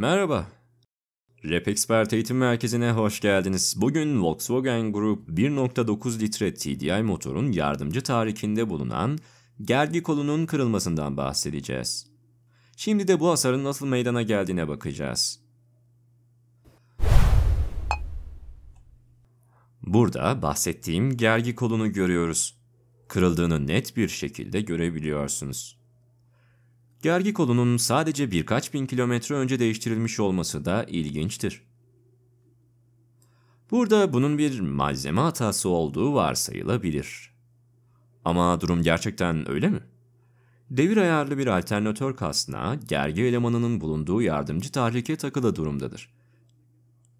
Merhaba. Rap Expert Eğitim Merkezi'ne hoş geldiniz. Bugün Volkswagen Group 1.9 litre TDI motorun yardımcı tarikinde bulunan gergi kolunun kırılmasından bahsedeceğiz. Şimdi de bu hasarın nasıl meydana geldiğine bakacağız. Burada bahsettiğim gergi kolunu görüyoruz. Kırıldığını net bir şekilde görebiliyorsunuz. Gergi kolunun sadece birkaç bin kilometre önce değiştirilmiş olması da ilginçtir. Burada bunun bir malzeme hatası olduğu varsayılabilir. Ama durum gerçekten öyle mi? Devir ayarlı bir alternatör kasna gergi elemanının bulunduğu yardımcı tahrike takılı durumdadır.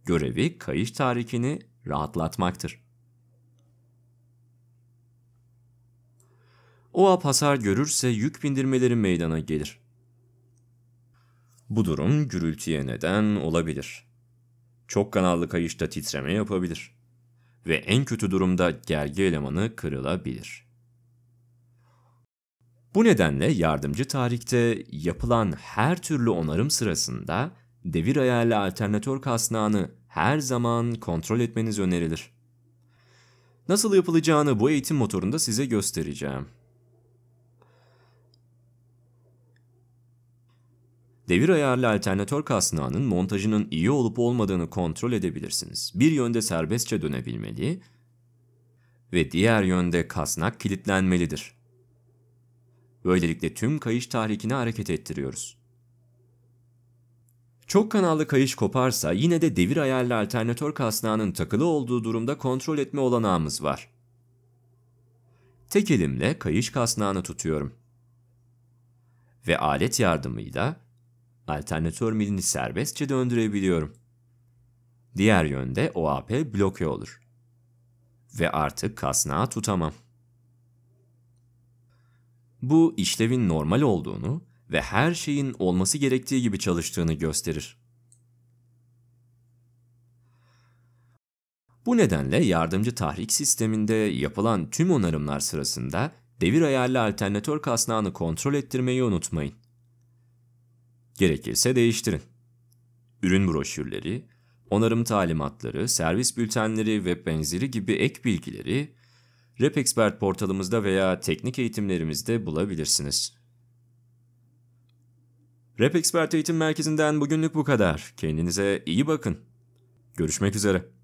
Görevi kayış tahrikini rahatlatmaktır. O ap hasar görürse yük bindirmeleri meydana gelir. Bu durum gürültüye neden olabilir. Çok kanallı kayışta titreme yapabilir. Ve en kötü durumda gergi elemanı kırılabilir. Bu nedenle yardımcı tarihte yapılan her türlü onarım sırasında devir ayarlı alternatör kasnağını her zaman kontrol etmeniz önerilir. Nasıl yapılacağını bu eğitim motorunda size göstereceğim. Devir ayarlı alternatör kasnağının montajının iyi olup olmadığını kontrol edebilirsiniz. Bir yönde serbestçe dönebilmeli ve diğer yönde kasnak kilitlenmelidir. Böylelikle tüm kayış tahrikini hareket ettiriyoruz. Çok kanallı kayış koparsa yine de devir ayarlı alternatör kasnağının takılı olduğu durumda kontrol etme olanağımız var. Tek elimle kayış kasnağını tutuyorum ve alet yardımıyla alternatör milini serbestçe döndürebiliyorum. Diğer yönde OAP bloke olur. Ve artık kasnağı tutamam. Bu işlevin normal olduğunu ve her şeyin olması gerektiği gibi çalıştığını gösterir. Bu nedenle yardımcı tahrik sisteminde yapılan tüm onarımlar sırasında devir ayarlı alternatör kasnağını kontrol ettirmeyi unutmayın. Gerekirse değiştirin. Ürün broşürleri, onarım talimatları, servis bültenleri ve benzeri gibi ek bilgileri RepExpert portalımızda veya teknik eğitimlerimizde bulabilirsiniz. RepExpert Eğitim Merkezi'nden bugünlük bu kadar. Kendinize iyi bakın. Görüşmek üzere.